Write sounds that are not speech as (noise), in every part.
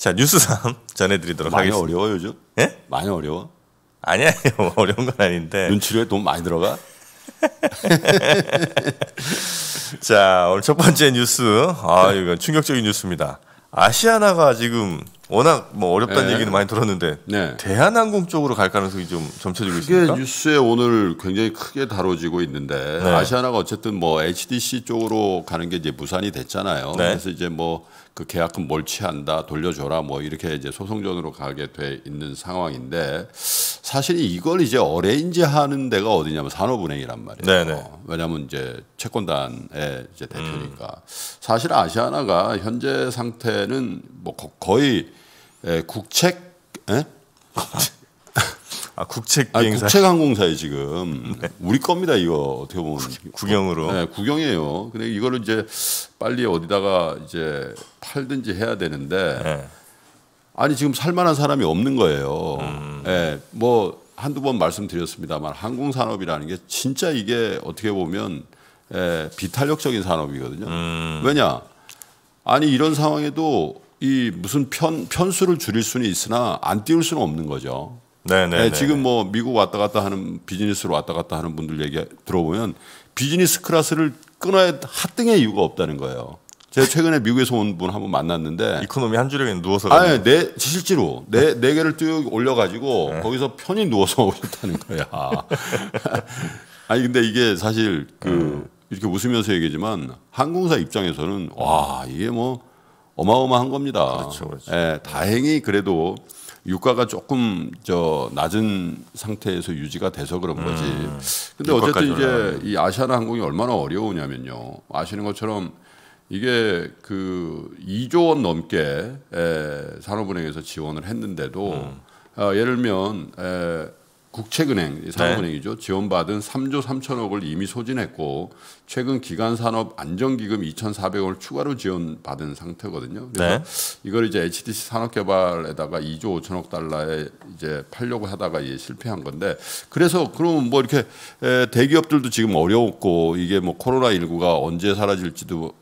자 뉴스 3 (laughs) 전해드리도록 많이 하겠습니다. 많이 어려워 요즘? 예? 많이 어려워? 아니에요 뭐 어려운 건 아닌데 눈치료에 돈 많이 들어가? (laughs) 자 오늘 첫 번째 뉴스 아 이건 충격적인 뉴스입니다. 아시아나가 지금 워낙 뭐 어렵다는 네. 얘기는 많이 들었는데 네. 대한항공 쪽으로 갈 가능성이 좀 점쳐지고 있습니다. 뉴스에 오늘 굉장히 크게 다뤄지고 있는데 네. 아시아나가 어쨌든 뭐 HDC 쪽으로 가는 게 이제 무산이 됐잖아요. 네. 그래서 이제 뭐 그 계약금 몰취한다 돌려줘라 뭐 이렇게 이제 소송전으로 가게 돼 있는 상황인데 사실 이걸 이제 어레인지 하는 데가 어디냐면 산업은행이란 말이에요. 네, 네. 왜냐하면 이제 채권단의 이제 대표니까 음. 사실 아시아나가 현재 상태는 뭐 거의 예, 국책 예? 아, 국책 아, 비행사. 국책 항공사에 지금 (laughs) 네. 우리 겁니다 이거 어떻게 보면 구경으로. 네, 예, 국경이에요 근데 이거를 이제 빨리 어디다가 이제 팔든지 해야 되는데 네. 아니 지금 살만한 사람이 없는 거예요. 음. 네, 뭐 한두 번 말씀드렸습니다만 항공 산업이라는 게 진짜 이게 어떻게 보면 에, 예, 비탄력적인 산업이거든요. 음. 왜냐? 아니 이런 상황에도 이 무슨 편 편수를 줄일 수는 있으나 안 띄울 수는 없는 거죠. 네, 네, 네, 네 지금 뭐 미국 왔다 갔다 하는 비즈니스로 왔다 갔다 하는 분들 얘기 들어보면 비즈니스 클래스를 끊어야 하등의 이유가 없다는 거예요. 제가 최근에 미국에서 온 분 한번 만났는데 이코노미 한 줄에 누워서 아니 네 실제로 네네 개를 뛰어 올려가지고 네. 거기서 편히 누워서 (laughs) 오셨다는 거야. (laughs) 아니 근데 이게 사실 그 음. 이렇게 웃으면서 얘기지만 항공사 입장에서는 와 이게 뭐 어마어마한 겁니다. 그렇죠, 그렇죠. 예, 다행히 그래도 유가가 조금 저 낮은 상태에서 유지가 돼서 그런 음, 거지. 음, 근데 어쨌든 이제 이 아시아나 항공이 얼마나 어려우냐면요. 아시는 것처럼 이게 그 2조 원 넘게 에, 예, 산업은행에서 지원을 했는데도 음. 어, 예를 들면 에, 예, 국책은행 산업은행이죠 네. 지원받은 3조 3천억을 이미 소진했고 최근 기간 산업 안정기금 2,400억을 추가로 지원받은 상태거든요. 그래서 네. 이걸 이제 HDC 산업개발에다가 2조 5천억 달러에 이제 팔려고 하다가 이제 실패한 건데 그래서 그러면뭐 이렇게 대기업들도 지금 어려웠고 이게 뭐 코로나 19가 언제 사라질지도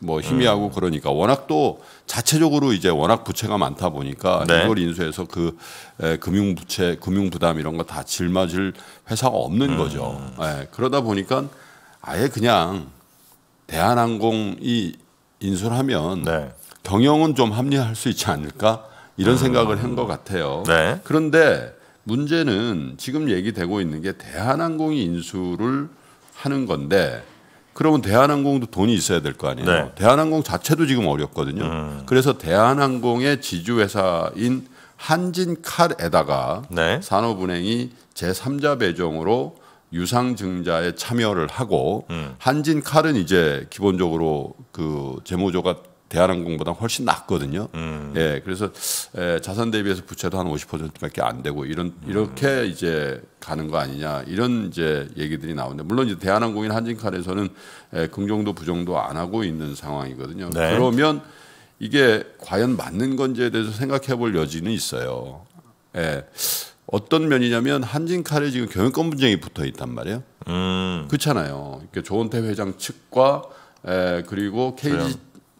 뭐 희미하고 음. 그러니까 워낙 또 자체적으로 이제 워낙 부채가 많다 보니까 네. 이걸 인수해서 그 금융 부채, 금융 부담 이런 거 다 짊어질 회사가 없는 음. 거죠. 예, 그러다 보니까 아예 그냥 대한항공이 인수를 하면 네. 경영은 좀 합리화할 수 있지 않을까 이런 음. 생각을 한 것 같아요. 네. 그런데 문제는 지금 얘기되고 있는 게 대한항공이 인수를 하는 건데 그러면 대한항공도 돈이 있어야 될 거 아니에요. 네. 대한항공 자체도 지금 어렵거든요. 음. 그래서 대한항공의 지주회사인 한진칼에다가 네. 산업은행이 제3자 배정으로 유상증자에 참여를 하고 음. 한진칼은 이제 기본적으로 그 재무조가 대한항공보다 훨씬 낮거든요. 음. 예, 그래서 에, 자산 대비해서 부채도 한 50%밖에 안 되고 이런 이렇게 음. 이제 가는 거 아니냐 이런 이제 얘기들이 나오는데 물론 이제 대한항공인 한진칼에서는 에, 긍정도 부정도 안 하고 있는 상황이거든요. 네. 그러면 이게 과연 맞는 건지에 대해서 생각해 볼 여지는 있어요. 예. 어떤 면이냐면 한진칼에 지금 경영권 분쟁이 붙어 있단 말이에요. 음. 그렇잖아요. 그러 그러니까 조원태 회장 측과 에, 그리고 KG 그래요.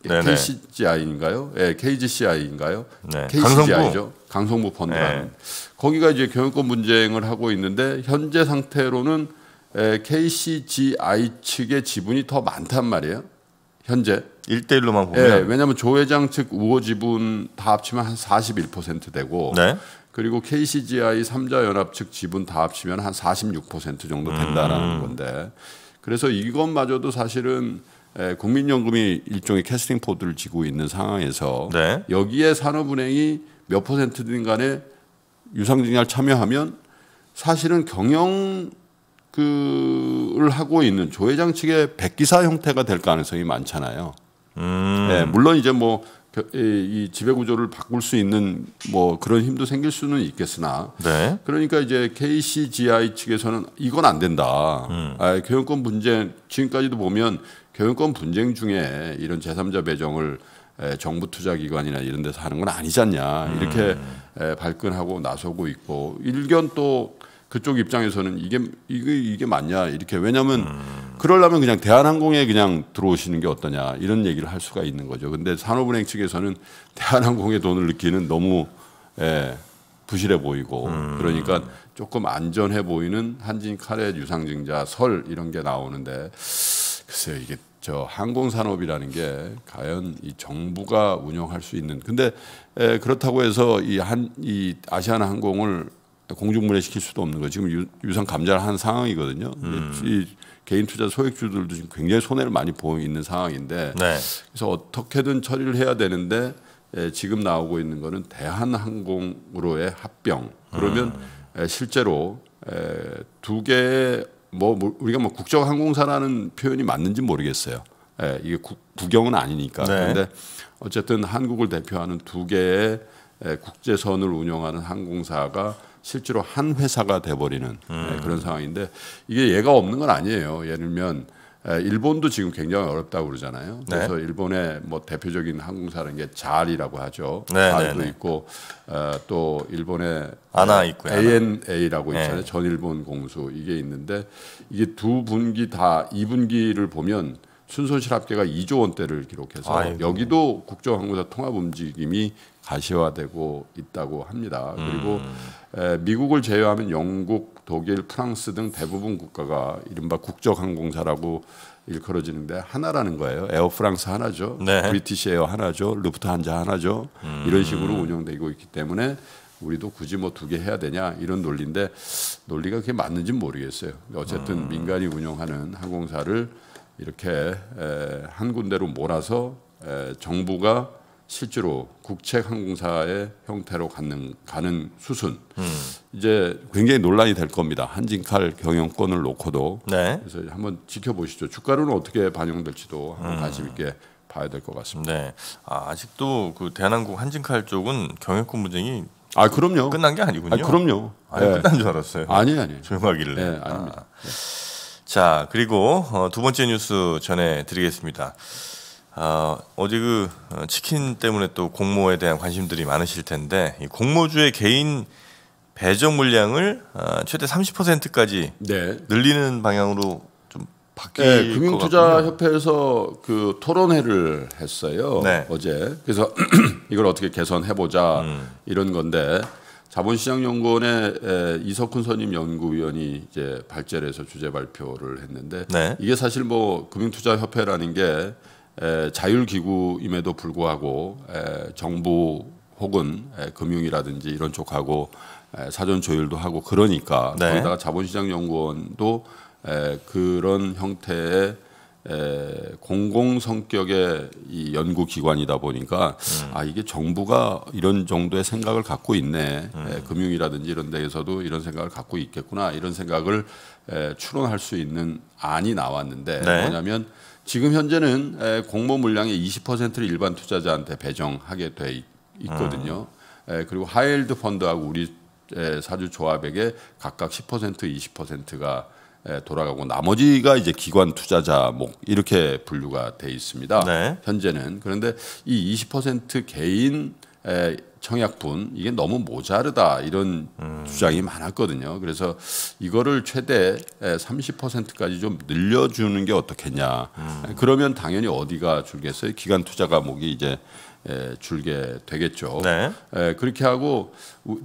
KCI인가요? 예, 네, KGCI인가요? 네. KCI죠. 강성부 펀드라는 네. 거기가 이제 경영권 분쟁을 하고 있는데 현재 상태로는 예, KCGI 측의 지분이 더 많단 말이에요. 현재 1대1로만 보면 예, 왜냐하면 조 회장 측 우호 지분 다 합치면 한 41% 되고 네. 그리고 KCGI 삼자연합 측 지분 다 합치면 한 46% 정도 된다라는 음. 건데 그래서 이것마저도 사실은 에, 국민연금이 일종의 캐스팅 포드를 지고 있는 상황에서 네. 여기에 산업은행이 몇 퍼센트든 간에 유상증자를 참여하면 사실은 경영 그를 하고 있는 조회장 측의 백기사 형태가 될 가능성이 많잖아요. 음. 네, 물론 이제 뭐 이 지배 구조를 바꿀 수 있는 뭐 그런 힘도 생길 수는 있겠으나 네. 그러니까 이제 KCGI 측에서는 이건 안 된다. 음. 아, 경영권 분쟁 지금까지도 보면 경영권 분쟁 중에 이런 제3자 배정을 정부 투자 기관이나 이런 데서 하는 건 아니잖냐 이렇게 음. 발끈하고 나서고 있고 일견 또 그쪽 입장에서는 이게 이게 이게 맞냐 이렇게 왜냐하면 음. 그럴라면 그냥 대한항공에 그냥 들어오시는 게 어떠냐 이런 얘기를 할 수가 있는 거죠. 근데 산업은행 측에서는 대한항공의 돈을 넣기는 너무 에, 부실해 보이고 음. 그러니까 조금 안전해 보이는 한진 카레 유상증자 설 이런 게 나오는데 글쎄요 이게 저 항공산업이라는 게 과연 이 정부가 운영할 수 있는 근데 에, 그렇다고 해서 이 한 이 아시아나 항공을 공중분해 시킬 수도 없는 거예요. 지금 유, 상 감자를 한 상황이거든요. 음. 이 개인 투자 소액주들도 지금 굉장히 손해를 많이 보고 있는 상황인데 네. 그래서 어떻게든 처리를 해야 되는데 에, 지금 나오고 있는 거는 대한항공으로의 합병 그러면 음. 에, 실제로 에, 두 개의 뭐뭐 뭐, 우리가 뭐 국적 항공사라는 표현이 맞는지 모르겠어요. 예, 이게 국, 국영은 아니니까. 네. 그런데 어쨌든 한국을 대표하는 두 개의 예, 국제선을 운영하는 항공사가 실제로 한 회사가 돼버리는 예, 음. 그런 상황인데 이게 예가 없는 건 아니에요. 예를 들면 일본도 지금 굉장히 어렵다고 그러잖아요. 네. 그래서 네. 일본의 뭐 대표적인 항공사라는 게 자알이라고 하죠. 네, 네 자알도 네, 있고 어, 또 일본의 아나 있고요. ANA라고 네. 있잖아요. 전 일본 공수 이게 있는데 이게 두 분기 다 2분기를 보면 순손 실업계가 2조 원대를 기록해서 아이고. 여기도 국정항공사 통합 움직임이 가시화되고 있다고 합니다. 그리고 음. 미국을 제외하면 영국, 독일, 프랑스 등 대부분 국가가 이른바 국적항공사라고 일컬어지는데 하나라는 거예요. 에어프랑스 하나죠. 네. 브리티시 에어 하나죠. 루프트한자 하나죠. 음. 이런 식으로 운영되고 있기 때문에 우리도 굳이 뭐 두 개 해야 되냐 이런 논리인데 논리가 그게 맞는지는 모르겠어요. 어쨌든 음. 민간이 운영하는 항공사를 이렇게 한 군데로 몰아서 정부가 실제로 국책항공사의 형태로 가는, 가는 수순 음. 이제 굉장히 논란이 될 겁니다. 한진칼 경영권을 놓고도 네. 그래서 한번 지켜보시죠. 주가로는 어떻게 반영될지도 한번 음. 관심 있게 봐야 될 것 같습니다. 네. 아, 직도그 대한항공 한진칼 쪽은 경영권 분쟁이 아 그럼요 끝난 게 아니군요. 아, 그럼요. 아니 네. 끝난 줄 알았어요. 아니 아니 조용하길래. 네, 아. 아닙니다. 아. 자 그리고 어, 두 번째 뉴스 전해드리겠습니다. 어, 어제 그 어, 치킨 때문에 또 공모에 대한 관심들이 많으실 텐데 이 공모주의 개인 배정 물량을 아, 최대 30%까지 네. 늘리는 방향으로 좀 바뀌. 네, 금융투자협회에서 그 토론회를 했어요 네. 어제. 그래서 (clears throat) 이걸 어떻게 개선해 보자 음. 이런 건데 자본시장연구원의 이석훈 선임 연구위원이 이제 발제해서 를 주제 발표를 했는데 네. 이게 사실 뭐 금융투자협회라는 게 자율기구임에도 불구하고 정부 혹은 금융이라든지 이런 쪽하고 사전 조율도 하고 그러니까 네. 거기다가 자본시장연구원도 그런 형태의 공공 성격의 이 연구 기관이다 보니까 음. 아 이게 정부가 이런 정도의 생각을 갖고 있네 음. 에, 금융이라든지 이런 데에서도 이런 생각을 갖고 있겠구나 이런 생각을 에, 추론할 수 있는 안이 나왔는데 네. 뭐냐면 지금 현재는 에, 공모 물량의 20%를 일반 투자자한테 배정하게 돼 있거든요. 음. 에, 그리고 하이엘드 펀드하고 우리 에, 사주 조합에게 각각 10% 20%가 예, 돌아가고 나머지가 이제 기관 투자자목 이렇게 분류가 돼 있습니다. 네. 현재는 그런데 이 20% 개인 청약분 이게 너무 모자르다 이런 음. 주장이 많았거든요. 그래서 이거를 최대 30%까지 좀 늘려주는 게 어떻겠냐. 음. 그러면 당연히 어디가 줄겠어요? 기관 투자가 목이 이제 예, 줄게 되겠죠. 네. 예, 그렇게 하고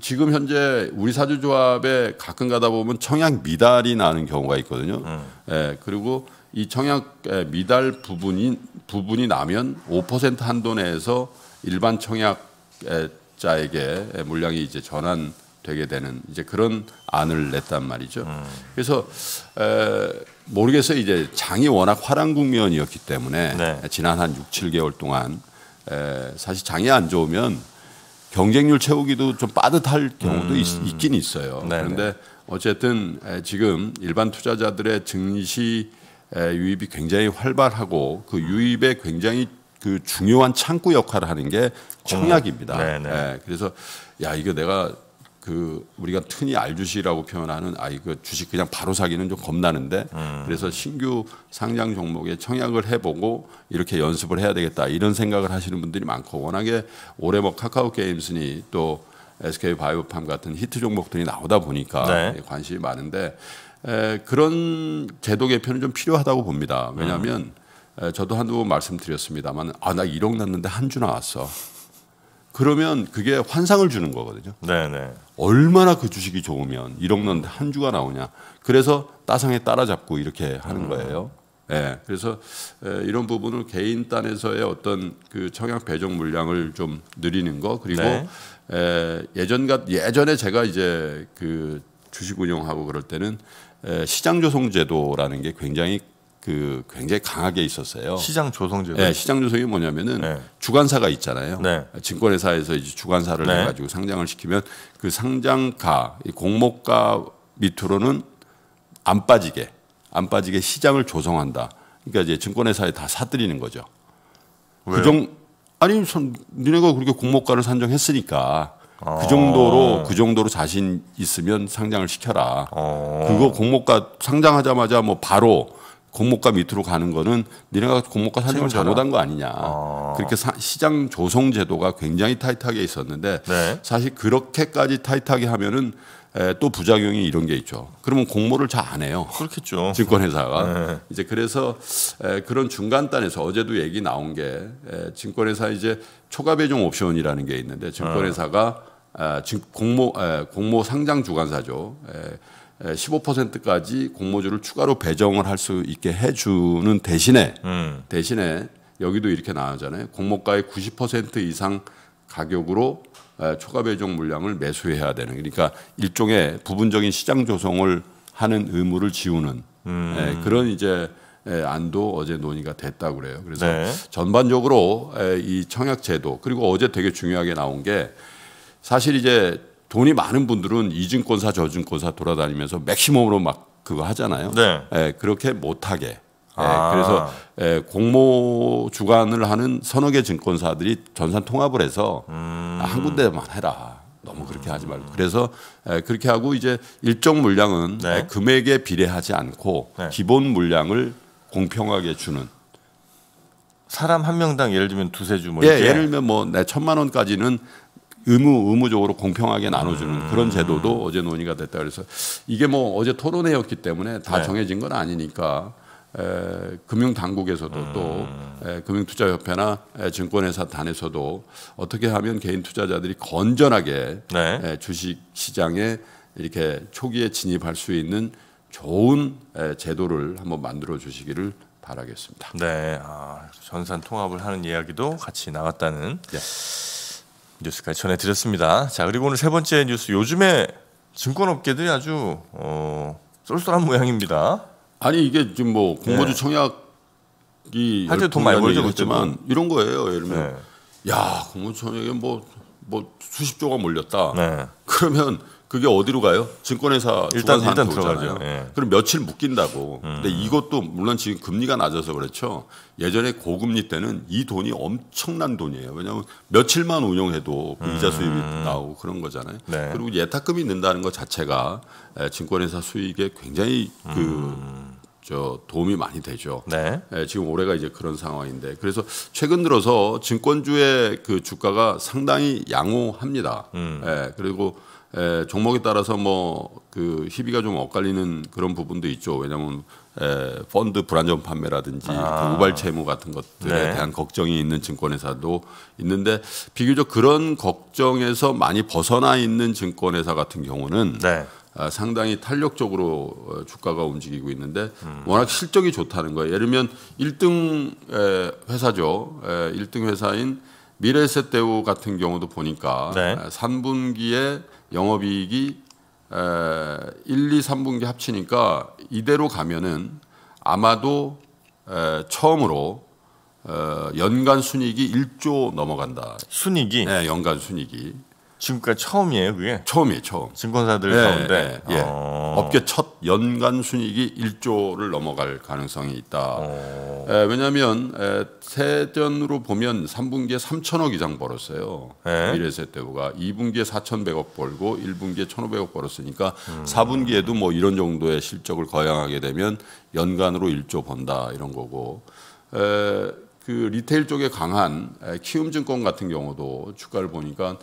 지금 현재 우리 사주조합에 가끔 가다 보면 청약 미달이 나는 경우가 있거든요. 음. 예, 그리고 이 청약 미달 부분이 부분이 나면 5% 한도 내에서 일반 청약자에게 물량이 이제 전환 되게 되는 이제 그런 안을 냈단 말이죠. 음. 그래서 에, 모르겠어요. 이제 장이 워낙 화랑 국면이었기 때문에 네. 지난 한 6, 7개월 동안 에, 사실 장이 안 좋으면 경쟁률 채우기도 좀 빠듯할 경우도 음. 있, 긴 있어요. 네네. 그런데 어쨌든 에, 지금 일반 투자자들의 증시 에, 유입이 굉장히 활발하고 그 유입에 굉장히 그 중요한 창구 역할을 하는 게 청약입니다. 음. 네, 그래서 야 이거 내가 그 우리가 흔히 알주시라고 표현하는 아이 그 주식 그냥 바로 사기는 좀 겁나는데 음. 그래서 신규 상장 종목에 청약을 해보고 이렇게 연습을 해야 되겠다 이런 생각을 하시는 분들이 많고 워낙에 올해 뭐 카카오 게임스니 또 SK 바이오팜 같은 히트 종목들이 나오다 보니까 네. 예, 관심이 많은데 에, 그런 제도 개편은 좀 필요하다고 봅니다. 왜냐하면 음. 에, 저도 한두 번 말씀드렸습니다만 아 나 1억 났는데 한 주 나왔어. 그러면 그게 환상을 주는 거거든요. 네네. 얼마나 그 주식이 좋으면 1억 넣한 주가 나오냐. 그래서 따상에 따라잡고 이렇게 하는 음. 거예요. 예. 네. 그래서 이런 부분을 개인 단에서의 어떤 그 청약 배정 물량을 좀 늘리는 거 그리고 네. 예전 같 예전에 제가 이제 그 주식 운영하고 그럴 때는 시장 조성 제도라는 게 굉장히 그 굉장히 강하게 있었어요. 시장 조성제. 네, 시장 조성이 뭐냐면은 네. 주관사가 있잖아요. 네. 증권회사에서 이제 주관사를 네. 해가지고 상장을 시키면 그 상장가, 이 공모가 밑으로는 안 빠지게, 안 빠지게 시장을 조성한다. 그러니까 이제 증권회사에 다 사들이는 거죠. 그 왜요? 그 정, 아니, 선, 니네가 그렇게 공모가를 산정했으니까 아. 그 정도로 그 정도로 자신 있으면 상장을 시켜라. 아. 그거 공모가 상장하자마자 뭐 바로 공모가 밑으로 가는 거는 니네가 공모가 산정을 잘못한 거 아니냐. 아. 그렇게 사, 시장 조성 제도가 굉장히 타이트하게 있었는데 네. 사실 그렇게까지 타이트하게 하면은 또 부작용이 이런 게 있죠. 그러면 공모를 잘 안 해요. 그렇겠죠. 증권회사가 네. 이제 그래서 에, 그런 중간단에서 어제도 얘기 나온 게 에, 증권회사 이제 초과 배정 옵션이라는 게 있는데 증권회사가 네. 아, 에, 증, 공모 에, 공모 상장 주관사죠. 에, 15%까지 공모주를 추가로 배정을 할 수 있게 해주는 대신에 음. 대신에 여기도 이렇게 나오잖아요. 공모가의 90% 이상 가격으로 초과 배정 물량을 매수해야 되는 그러니까 일종의 부분적인 시장 조성을 하는 의무를 지우는 음. 그런 이제 안도 어제 논의가 됐다고 그래요. 그래서 네. 전반적으로 에, 이 청약 제도 그리고 어제 되게 중요하게 나온 게 사실 이제 돈이 많은 분들은 이증권사 저증권사 돌아다니면서 맥시멈으로 막 그거 하잖아요. 네. 예, 그렇게 못하게. 예, 아. 그래서 예, 공모 주관을 하는 서너 개 증권사들이 전산 통합을 해서 음. 한 군데만 해라. 너무 그렇게 하지 말고 그래서 예, 그렇게 하고 이제 일정 물량은 네. 예, 금액에 비례하지 않고 네. 기본 물량을 공평하게 주는 사람 한 명당 예를 들면 두세 주뭐 예, 예를 들면 뭐내 천만 원까지는 의무 의무적으로 공평하게 나눠주는 그런 음. 제도도 어제 논의가 됐다 그래서 이게 뭐 어제 토론회였기 때문에 다 네. 정해진 건 아니니까 에, 금융 당국에서도 음. 또 에, 금융투자협회나 에, 증권회사 단에서도 어떻게 하면 개인 투자자들이 건전하게 네. 에, 주식 시장에 이렇게 초기에 진입할 수 있는 좋은 에, 제도를 한번 만들어 주시기를 바라겠습니다. 네, 아, 전산 통합을 하는 이야기도 같이 나왔다는. 네. 뉴스까지 전해드렸습니다. 자 그리고 오늘 세 번째 뉴스 요즘에 증권업계들이 아주 어, 쏠쏠한 모양입니다. 아니 이게 지금 뭐 네. 공모주 네. 청약이 할 때 돈 많이 벌죠 그렇지만 이런 거예요. 예를 들면 네. 야 공모주 청약에 뭐뭐 뭐, 뭐 수십조가 몰렸다. 네. 그러면 그게 어디로 가요? 증권회사 일단 일단 들어가죠. 예. 그럼 며칠 묶인다고. 음. 근데 이것도 물론 지금 금리가 낮아서 그렇죠. 예전에 고금리 때는 이 돈이 엄청난 돈이에요. 왜냐하면 며칠만 운용해도 그 이자 수입이 음. 나오고 그런 거잖아요. 네. 그리고 예탁금이 는다는 것 자체가 증권회사 수익에 굉장히 그 음. 저 도움이 많이 되죠. 네. 예, 지금 올해가 이제 그런 상황인데 그래서 최근 들어서 증권주의 그 주가가 상당히 양호합니다. 음. 예, 그리고 에, 예, 종목에 따라서 뭐 그 희비가 좀 엇갈리는 그런 부분도 있죠. 왜냐하면 에, 예, 펀드 불안전 판매라든지 아. 그 우발 채무 같은 것들에 네. 대한 걱정이 있는 증권회사도 있는데 비교적 그런 걱정에서 많이 벗어나 있는 증권회사 같은 경우는 네. 아, 상당히 탄력적으로 어, 주가가 움직이고 있는데 워낙 실적이 좋다는 거예요. 예를 들면 1등 회사죠. 1등 회사인 미래세대우 같은 경우도 보니까 네. 3분기에 아, 영업이익이 1, 2, 3분기 합치니까 이대로 가면은 아마도 처음으로 어, 연간 순익이 1조 넘어간다. 순익이? 네, 연간 순익이. 지금까지 처음이에요, 그게? 처음이에요, 처음. 증권사들 예, 가운데 예, 예. 어. 업계 첫 연간 순이익이 1조를 넘어갈 가능성이 있다. 어. 예, 왜냐하면 예, 세전으로 보면 3분기에 3천억 이상 벌었어요. 예? 미래세대부가 2분기에 4,100억 벌고 1분기에 1,500억 벌었으니까 음. 4분기에도 뭐 이런 정도의 실적을 거양하게 되면 연간으로 1조 번다 이런 거고. 에, 예, 그 리테일 쪽에 강한 예, 키움증권 같은 경우도 주가를 보니까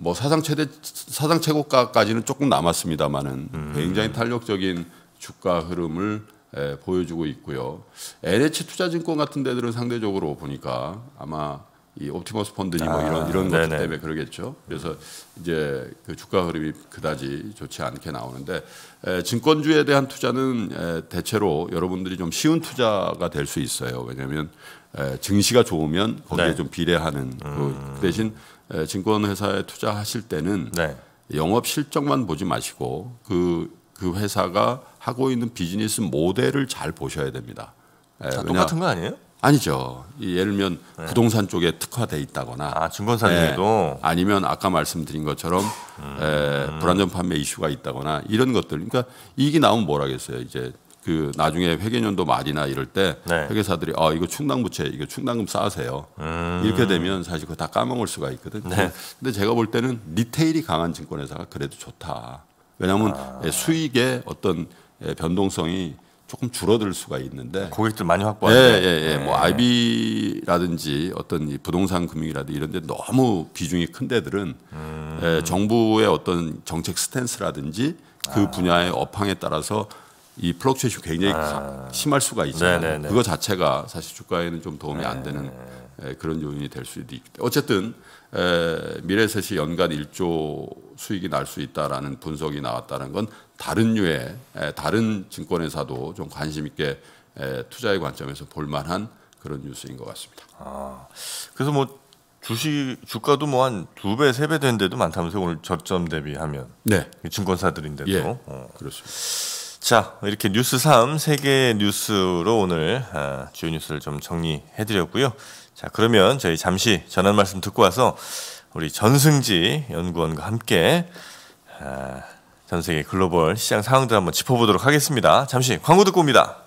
뭐 사상 최대 사상 최고가까지는 조금 남았습니다만은 음. 굉장히 탄력적인 주가 흐름을 에, 보여주고 있고요. LH 투자증권 같은 데들은 상대적으로 보니까 아마 이 옵티머스 펀드니 아, 뭐 이런 아, 이런 네것 때문에 그러겠죠. 그래서 이제 그 주가 흐름이 그다지 좋지 않게 나오는데 에, 증권주에 대한 투자는 에, 대체로 여러분들이 좀 쉬운 투자가 될 수 있어요. 왜냐하면 에, 증시가 좋으면 거기에 네. 좀 비례하는 그 음. 그 대신 에, 증권회사에 투자하실 때는 네. 영업 실적만 보지 마시고 그그 그 회사가 하고 있는 비즈니스 모델을 잘 보셔야 됩니다. 에, 다 똑같은 거 아니에요? 아니죠. 예를 들면 네. 부동산 쪽에 특화돼 있다거나 아, 증권사에도 예, 아니면 아까 말씀드린 것처럼 음. 예, 불안전 판매 이슈가 있다거나 이런 것들. 그러니까 이익이 나오면 뭐라겠어요. 이제 그 나중에 회계년도 말이나 이럴 때 네. 회계사들이 아 이거 충당부채 이거 충당금 쌓으세요 음. 이렇게 되면 사실 그거 다 까먹을 수가 있거든 네. 근데 제가 볼 때는 리테일이 강한 증권회사가 그래도 좋다 왜냐하면 아. 예, 수익의 어떤 예, 변동성이 조금 줄어들 수가 있는데 고객들 많이 확보하죠. 예, 예, 예. 네. 뭐 IB라든지 어떤 이 부동산 금융이라든지 이런 데 너무 비중이 큰 데들은 음. 예, 정부의 어떤 정책 스탠스라든지 그 아. 분야의 업황에 따라서 이플럭츄이션 굉장히 아. 심할 수가 있잖아요. 네, 네, 네. 그거 자체가 사실 주가에는 좀 도움이 네. 안 되는 예, 그런 요인이 될 수도 있기 때문에 어쨌든 미래셋이 연간 1조 수익이 날 수 있다라는 분석이 나왔다는 건 다른 유의 다른 증권회사도 좀 관심 있게 투자의 관점에서 볼만한 그런 뉴스인 것 같습니다. 아, 그래서 뭐 주식 주가도 뭐 한 두 배, 세 배 된 데도 많다면서 오늘 저점 대비하면 네. 증권사들인데도 예, 어. 그렇습니다. 자 이렇게 뉴스 3 세계 뉴스로 오늘 아, 주요 뉴스를 좀 정리해드렸고요. 자, 그러면 저희 잠시 전한 말씀 듣고 와서 우리 전승지 연구원과 함께 아, 전 세계 글로벌 시장 상황들 한번 짚어보도록 하겠습니다. 잠시 광고 듣고 옵니다.